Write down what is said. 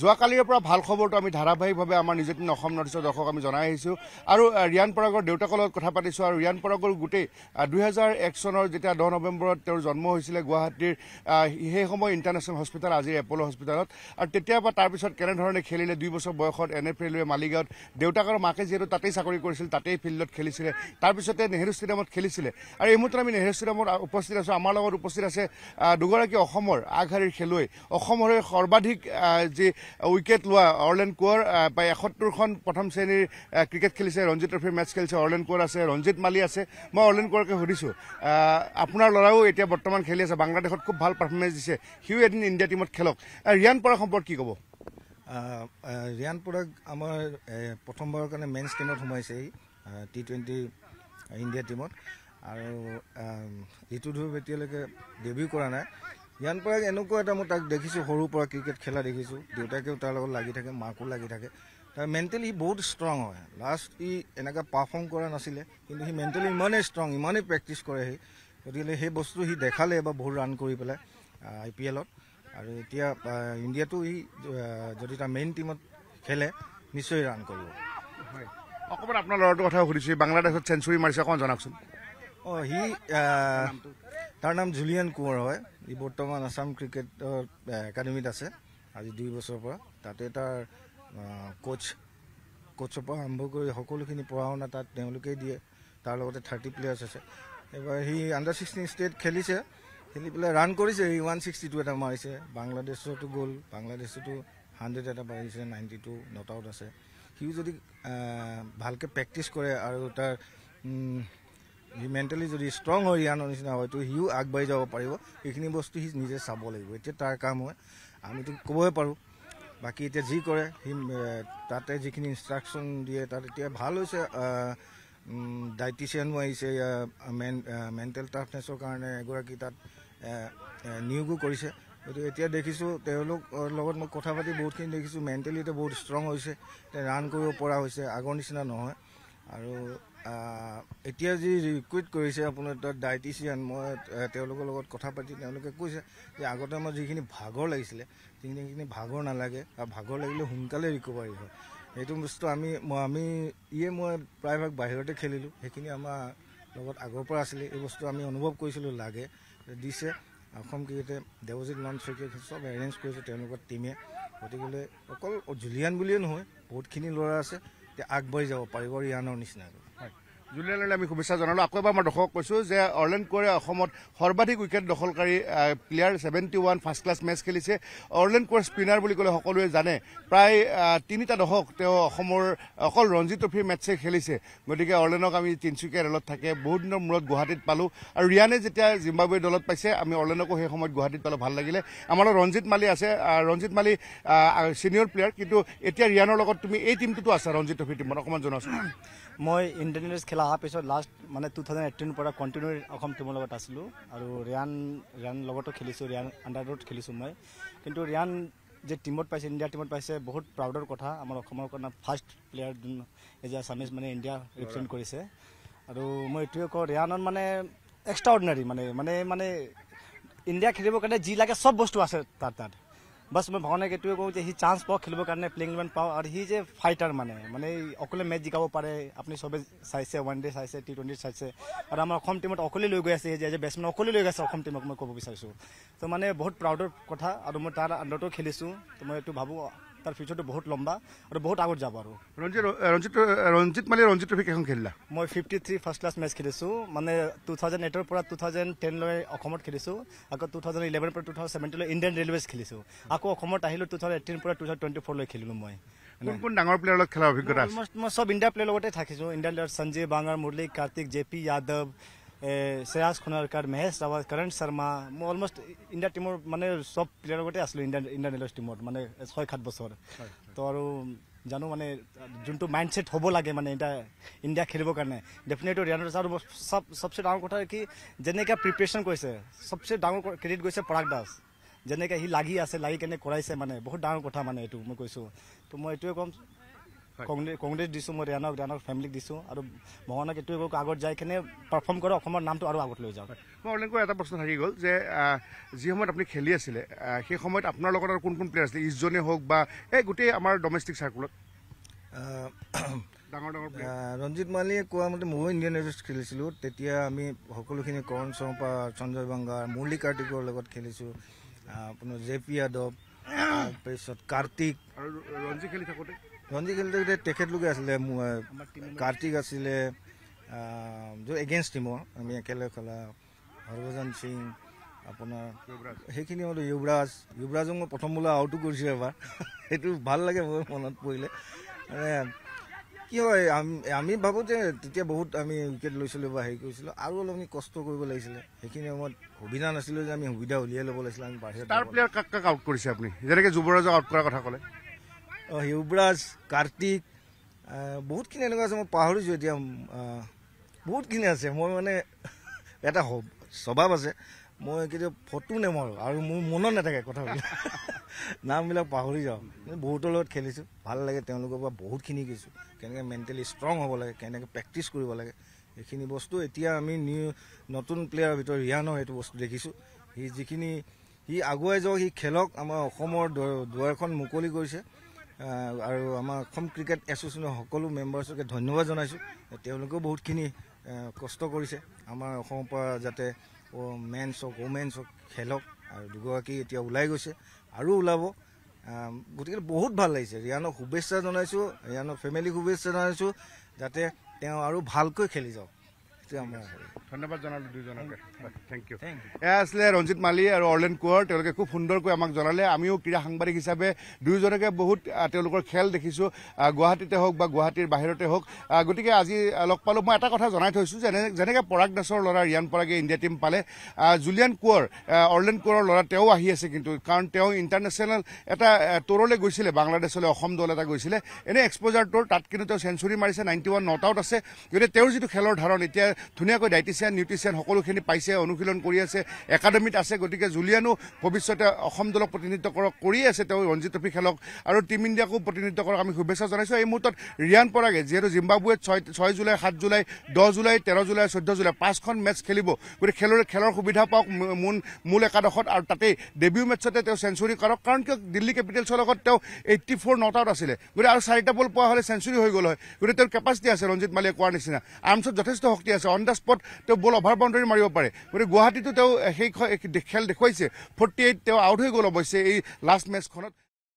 যোৱা পৰা ভাল খবৰটো আমি ধাৰাবাহিকভাৱে আমাৰ নিজৰ তিনি অসম নৰ্থ ইষ্টৰ দৰ্শক আমি জনাই আহিছোঁ আৰু ৰিয়ান পৰাগৰ দেউতাকৰ লগত কথা পাতিছোঁ আৰু ৰিয়ান পৰাগৰ গোটেই দুহেজাৰ এক চনৰ যেতিয়া দহ নৱেম্বৰত তেওঁৰ জন্ম হৈছিলে গুৱাহাটীৰ সেই সময় ইণ্টাৰনেশ্যনেল হস্পিটেল আজিৰ এপল' হস্পিটেলত আৰু তেতিয়াৰ পৰা তাৰপিছত কেনেধৰণে খেলিলে দুই বছৰ বয়সত এনে এফ মালিগাঁৱত দেউতাক আৰু মাকে যিহেতু তাতেই চাকৰি কৰিছিল তাতেই ফিল্ডত খেলিছিলে তাৰপিছতে নেহৰু ষ্টেডিয়ামত খেলিছিলে আৰু এই মুহূৰ্তত আমি নেহেৰু ষ্টেডিয়ামত উপস্থিত আছোঁ আমাৰ লগত উপস্থিত আছে দুগৰাকী অসমৰ আগশাৰীৰ খেলুৱৈ অসমৰে সৰ্বাধিক যি উইকেট লোৱা অৰলেন কোঁৱৰ প্ৰায় এসত্তৰখন প্ৰথম শ্ৰেণীৰ ক্ৰিকেট খেলিছে ৰঞ্জিত ট্ৰফিৰ মেচ খেলিছে অৰলেন কোঁৱৰ আছে ৰঞ্জিত মালী আছে মই অৰলেন কোঁৱৰকে সুধিছোঁ আপোনাৰ ল'ৰাও এতিয়া বৰ্তমান খেলি আছে বাংলাদেশত খুব ভাল পাৰফৰ্মেঞ্চ দিছে সিও এদিন ইণ্ডিয়া টীমত খেলক ৰিয়ান পৰা সম্পৰ্কে কি ক'ব ৰিয়ান পৰাগ আমাৰ প্ৰথমবাৰৰ কাৰণে মেইন স্কিনত সোমাইছে টি টুৱেণ্টি ইণ্ডিয়া টীমত আৰু ঋতু ধ্ৰুৱ এতিয়ালৈকে ডেবিউ কৰা নাই ইয়ান পৰা এনেকুৱা এটা মই তাক দেখিছোঁ সৰুৰ পৰা ক্ৰিকেট খেলা দেখিছোঁ দেউতাকেও তাৰ লগত লাগি থাকে মাকো লাগি থাকে তাৰ মেণ্টেলি বহুত ষ্ট্ৰং হয় লাষ্ট ই এনেকৈ পাৰফৰ্ম কৰা নাছিলে কিন্তু সি মেণ্টেলি ইমানেই ষ্ট্ৰং ইমানেই প্ৰেক্টিচ কৰে সি গতিকে সেই বস্তু সি দেখালে এবাৰ বহুত ৰাণ কৰি পেলাই আই পি এলত আৰু এতিয়া ইণ্ডিয়াতো সি যদি তাৰ মেইন টিমত খেলে নিশ্চয় ৰাণ কৰিব অকণমান আপোনাৰ ল'ৰাটোৰ কথা সুধিছোঁ বাংলাদেশত চেঞ্চুৰী মাৰিছে অকণমান জনাওকচোন অঁ সি তাৰ নাম জুলিয়ান কোঁৱৰ হয় ই বৰ্তমান আছাম ক্ৰিকেটৰ একাডেমিত আছে আজি দুই বছৰৰ পৰা তাতে তাৰ কোচ কোচৰ পৰা আৰম্ভ কৰি সকলোখিনি পঢ়া শুনা তাত তেওঁলোকেই দিয়ে তাৰ লগতে থাৰ্টি প্লেয়াৰ্ছ আছে এইবাৰ সি আণ্ডাৰ ছিক্সটিন ষ্টেট খেলিছে খেলি পেলাই ৰাণ কৰিছে সি ওৱান ছিক্সটি টু এটা মাৰিছে বাংলাদেশতো গ'ল বাংলাদেশতো হাণ্ড্ৰেড এটা মাৰিছে নাইণ্টি টু নট আউট আছে সিও যদি ভালকৈ প্ৰেক্টিছ কৰে আৰু তাৰ সি মেণ্টেলি যদি ষ্ট্ৰং হৈ ইয়াৰ নিচিনা হয়তো সিও আগবাঢ়ি যাব পাৰিব সেইখিনি বস্তু সি নিজে চাব লাগিব এতিয়া তাৰ কাম হয় আমিতো ক'বই পাৰোঁ বাকী এতিয়া যি কৰে সি তাতে যিখিনি ইনষ্ট্ৰাকশ্যন দিয়ে তাত এতিয়া ভাল হৈছে ডাইটিচিয়ানো আহিছে মেন মেণ্টেল টাফনেছৰ কাৰণে এগৰাকী তাত নিয়োগো কৰিছে গতিকে এতিয়া দেখিছোঁ তেওঁলোকৰ লগত মই কথা পাতি বহুতখিনি দেখিছোঁ মেণ্টেলি এতিয়া বহুত ষ্ট্ৰং হৈছে ৰান কৰিব পৰা হৈছে আগৰ নিচিনা নহয় আৰু এতিয়া যি ৰিকুইট কৰিছে আপোনাৰ ডায়েটিচিয়ান মই তেওঁলোকৰ লগত কথা পাতি তেওঁলোকে কৈছে যে আগতে আমাৰ যিখিনি ভাগৰ লাগিছিলে যিখিনি ভাগৰ নালাগে আৰু ভাগৰ লাগিলে সোনকালে ৰিকভাৰী হয় সেইটো বস্তু আমি মই আমি ইয়ে মই প্ৰায়ভাগ বাহিৰতে খেলিলোঁ সেইখিনি আমাৰ লগত আগৰ পৰা আছিলে এই বস্তু আমি অনুভৱ কৰিছিলোঁ লাগে দিছে অসম ক্ৰিকেটে দেৱজিত নন শইকীয়া চব এৰেঞ্জ কৰিছে তেওঁলোকৰ টীমে গতিকেলৈ অকল জুলিয়ান বুলিয়েই নহয় বহুতখিনি ল'ৰা আছে এতিয়া আগবাঢ়ি যাব পাৰিব ৰিয়ানৰ নিচিনাকৈ জুলিয়ানলৈ আমি শুভেচ্ছা জনালোঁ আকৌ এবাৰ আমাৰ দৰ্শকক কৈছোঁ যে অৰ্লেণ্ড কোৱাৰে অসমত সৰ্বাধিক উইকেট দখলকাৰী player seventy one first class match খেলিছে অৰ্লেণ্ড কোৱাৰ স্পিনাৰ বুলি ক'লে সকলোৱে জানে প্ৰায় তিনিটা দশক তেওঁ অসমৰ অকল ৰঞ্জিত ট্ৰফিৰ মেটছেই খেলিছে গতিকে অৰ্লেণ্ডক আমি তিনিচুকীয়া ৰেলত থাকে বহুত দিনৰ মূৰত গুৱাহাটীত পালোঁ আৰু ৰিয়ানে যেতিয়া জিম্বাবৱে দলত পাইছে আমি অৰ্লেণ্ডকো সেই সময়ত গুৱাহাটীত পালোঁ ভাল লাগিলে আমাৰ লগত ৰঞ্জিত মালী আছে ৰঞ্জিত মালী চিনিয়ৰ প্লেয়াৰ কিন্তু এতিয়া ৰিয়ানৰ লগত তুমি এই টিমটোতো আছা ৰঞ্জিত ট্ৰফিৰ টীমত অকণমান জনাওঁ মই ইণ্ডিয়ান খেলা অহাৰ পিছত লাষ্ট মানে টু থাউজেণ্ড এইটিনৰ পৰা কণ্টিনিউ অসম টিমৰ লগত আছিলোঁ আৰু ৰিয়ান ৰিয়ান লগতো খেলিছোঁ ৰিয়ান আণ্ডাৰত খেলিছোঁ মই কিন্তু ৰিয়ান যে টিমত পাইছে ইণ্ডিয়া টীমত পাইছে বহুত প্ৰাউডৰ কথা আমাৰ অসমৰ কাৰণে ফাৰ্ষ্ট প্লেয়াৰ যোন এজ এ আছামিজ মানে ইণ্ডিয়া ৰিপ্ৰেজেণ্ট কৰিছে আৰু মই এইটোৱে কওঁ ৰিয়ানত মানে এক্সট্ৰা অৰ্ডিনাৰী মানে মানে মানে ইণ্ডিয়া খেলিবৰ কাৰণে যি লাগে চব বস্তু আছে তাত তাত বস মই ভগৱানক এইটোৱে কওঁ যে সি চান্স পাওঁ খেলিবৰ কাৰণে প্লেইং ইলেভেন পাওঁ আৰু সি যে ফাইটাৰ মানে মানে অকলে মেচ জিকাব পাৰে আপুনি চবে চাইছে ওৱান ডে চাইছে টি টুৱেণ্টি চাইছে আৰু আমাৰ অসম টিমত অকলে লৈ গৈ আছে সি এজ এ বেটছমেন অকলে লৈ গৈছে অসম টীমক মই ক'ব বিচাৰিছোঁ ত' মানে বহুত প্ৰাউডৰ কথা আৰু মই তাৰ আণ্ডাৰতো খেলিছোঁ তো মই এইটো ভাবোঁ তার ফিউচারটা বহুত লম্বা আর বহুত আগত যাব আর রঞ্জিত রঞ্জিত রঞ্জিত মালি রঞ্জিত ট্রফি কেখন খেললা মই 53 ফার্স্ট ক্লাস ম্যাচ খেলেছো মানে 2008 এর পর 2010 লৈ অসমত খেলেছো আক 2011 পর 2017 লৈ ইন্ডিয়ান রেলওয়েজ খেলেছো আক অসমত আহিল 2018 পর 2024 লৈ খেলিলো মই কোন কোন ডাঙৰ প্লেয়াৰ লগত খেলা অভিজ্ঞতা আছে মই সব ইন্ডিয়া প্লেয়াৰ লগতে থাকিছো ইন্ডিয়ান লেয়াৰ সঞ্জীৱ বাঙাৰ মুৰলী কাৰ্তিক জেপি যাদৱ চিৰাজ খনাৰকাৰ মহেশ ৰাৱাল কৰণ শৰ্মা মই অলমষ্ট ইণ্ডিয়া টীমৰ মানে চব প্লেয়াৰৰ গতে আছিলোঁ ইণ্ডিয়ান ইণ্ডিয়ান ৰেলৱেজ টীমত মানে ছয় সাত বছৰ তো আৰু জানো মানে যোনটো মাইণ্ডছেট হ'ব লাগে মানে এতিয়া ইণ্ডিয়া খেলিবৰ কাৰণে ডেফিনেটলি ৰিয়ান ৰজা আৰু চব চবচে ডাঙৰ কথা কি যেনেকৈ প্ৰিপেৰেশ্যন কৰিছে চবচে ডাঙৰ ক্ৰেডিট গৈছে পৰাগ দাস যেনেকৈ সি লাগি আছে লাগি কেনে কৰাইছে মানে বহুত ডাঙৰ কথা মানে এইটো মই কৈছোঁ তো মই এইটোৱে ক'ম কংগ্ৰেছ দিছোঁ মই ৰিয়ানক ৰিয়ানক ফেমিলিক দিছোঁ আৰু মহানক এইটোৱে কওক আগত যাই কেনে পাৰফৰ্ম কৰে অসমৰ নামটো আৰু আগত লৈ যাওঁ মই অলংকৈ এটা প্ৰশ্ন থাকি গ'ল যে যি সময়ত আপুনি খেলি আছিলে সেই সময়ত আপোনাৰ লগত আৰু কোন কোন প্লেয়াৰ আছিলে ইজনে হওক বা এই গোটেই আমাৰ ডমেষ্টিক চাৰ্কুলত ডাঙৰ ডাঙৰ ৰঞ্জিত মালিয়ে কোৱা মতে ময়ো ইণ্ডিয়ান এইজত খেলিছিলোঁ তেতিয়া আমি সকলোখিনি কৰণ শৰ্মা সঞ্জয় বাংগাৰ মুৰলী কাৰ্তিকৰ লগত খেলিছোঁ আপোনাৰ জে পি যাদৱ তাৰপিছত কাৰ্তিক আৰু ৰঞ্জিত খেলি থাকোঁতে ৰঞ্জী খেলোঁতে গোটেই তেখেতলোকে আছিলে কাৰ্তিক আছিলে যোন এগেইনষ্ট টিমৰ আমি একেলগে খেলা হৰভজন সিং আপোনাৰ সেইখিনি হ'লো যুৱৰাজ যুৱৰাজো মই প্ৰথম বোলে আউটো কৰিছোঁ এবাৰ সেইটো ভাল লাগে মোৰ মনত পৰিলে মানে কি হয় আমি আমি ভাবোঁ যে তেতিয়া বহুত আমি উইকেট লৈছিলোঁ বা হেৰি কৰিছিলোঁ আৰু অলপ আমি কষ্ট কৰিব লাগিছিলে সেইখিনি সময়ত সুবিধা নাছিলোঁ যে আমি সুবিধা উলিয়াই ল'ব লাগিছিলে আমি বাহিৰত কাক কাক আউট কৰিছে আপুনি যেনেকৈ যুৱৰাজক আউট কৰাৰ কথা ক'লে হিউবৰাজ কাৰ্তিক বহুতখিনি এনেকুৱা আছে মই পাহৰিছোঁ এতিয়া বহুতখিনি আছে মই মানে এটা স্বভাৱ আছে মই কেতিয়াও ফটো নেমাৰোঁ আৰু মোৰ মনত নাথাকে কথাবিলাক নামবিলাক পাহৰি যাওঁ বহুতৰ লগত খেলিছোঁ ভাল লাগে তেওঁলোকৰ পৰা বহুতখিনি শিকিছোঁ কেনেকৈ মেণ্টেলি ষ্ট্ৰং হ'ব লাগে কেনেকৈ প্ৰেক্টিচ কৰিব লাগে সেইখিনি বস্তু এতিয়া আমি নিউ নতুন প্লেয়াৰৰ ভিতৰত ৰিয়ানৰ সেইটো বস্তু দেখিছোঁ সি যিখিনি সি আগুৱাই যাওক সি খেলক আমাৰ অসমৰ দুৱাৰখন মুকলি কৰিছে আৰু আমাৰ অসম ক্ৰিকেট এছ'চিয়েশ্যনৰ সকলো মেম্বাৰ্ছকে ধন্যবাদ জনাইছোঁ তেওঁলোকেও বহুতখিনি কষ্ট কৰিছে আমাৰ অসমৰ পৰা যাতে মেনছ হওক ৱমেনছ হওক খেলক আৰু দুগৰাকী এতিয়া ওলাই গৈছে আৰু ওলাব গতিকে বহুত ভাল লাগিছে ৰিয়ানক শুভেচ্ছা জনাইছোঁ ৰিয়ানক ফেমিলিক শুভেচ্ছা জনাইছোঁ যাতে তেওঁ আৰু ভালকৈ খেলি যাওক সেইটোৱে আমাৰ ধন্যবাদ জানালো দুজনকে থেংক ইউ এয়া আছিলে ৰঞ্জিত মালী আৰু অৰ্লেন কোঁৱৰ তেওঁলোকে খুব সুন্দৰকৈ আমাক জনালে আমিও ক্ৰীড়া সাংবাদিক হিচাপে দুয়োজনকে বহুত তেওঁলোকৰ খেল দেখিছোঁ গুৱাহাটীতে হওক বা গুৱাহাটীৰ বাহিৰতে হওক গতিকে আজি লগ পালোঁ মই এটা কথা জনাই থৈছোঁ যেনে যেনেকৈ পৰাগ দাসৰ ল'ৰা ৰিয়ান পৰাগে ইণ্ডিয়া টীম পালে জুলিয়ান কোঁৱৰ অৰ্লেন কোঁৱৰৰ ল'ৰা তেওঁ আহি আছে কিন্তু কাৰণ তেওঁ ইণ্টাৰনেশ্যনেল এটা টুৰলৈ গৈছিলে বাংলাদেশলৈ অসম দল এটা গৈছিলে এনেই এক্সপ'জাৰ টুৰ তাত কিন্তু তেওঁ চেঞ্চুৰী মাৰিছে নাইণ্টি ওৱান নট আউট আছে গতিকে তেওঁৰ যিটো খেলৰ ধাৰণ এতিয়া ধুনীয়াকৈ দায়িত্ব আছে নিউট্ৰিচিয়ান সকলোখিনি পাইছে অনুশীলন কৰি আছে একাডেমিত আছে গতিকে জুলিয়ানো ভৱিষ্যতে অসম দলক প্ৰতিনিধিত্ব কৰক কৰি আছে তেওঁ ৰঞ্জিত ট্ৰফি খেলক আৰু টিম ইণ্ডিয়াকো প্ৰতিনিধিত্ব কৰক আমি শুভেচ্ছা জনাইছোঁ এই মুহূৰ্তত ৰিয়ান পৰাগে যিহেতু জিম্বাবুৱেত ছয় ছয় জুলাই সাত জুলাই দহ জুলাই তেৰ জুলাই চৈধ্য জুলাই পাঁচখন মেটচ খেলিব গতিকে খেলৰ খেলৰ সুবিধা পাওক মূল মূল একাদশত আৰু তাতেই ডেবিউ মেটচতে তেওঁ চেঞ্চুৰী কৰক কাৰণ কিয় দিল্লী কেপিটেলছৰ লগত তেওঁ এইটটি ফ'ৰ নট আউট আছিলে গতিকে আৰু চাৰিটা বল পোৱা হ'লে চেঞ্চুৰী হৈ গ'ল হয় গতিকে তেওঁৰ কেপাচিটি আছে ৰঞ্জিত মালিয়ে কোৱাৰ নিচিনা আৰ্মছত যথেষ্ট শক্তি আছে অন দ্য স্পট তেওঁ তেওঁ বল অভাৰ বাউণ্ডাৰী মাৰিব পাৰে গতিকে গুৱাহাটীতো তেওঁ সেই খেল দেখুৱাইছে ফৰ্টি এইট তেওঁ আউট হৈ গ'ল অৱশ্যে এই লাষ্ট মেচখনত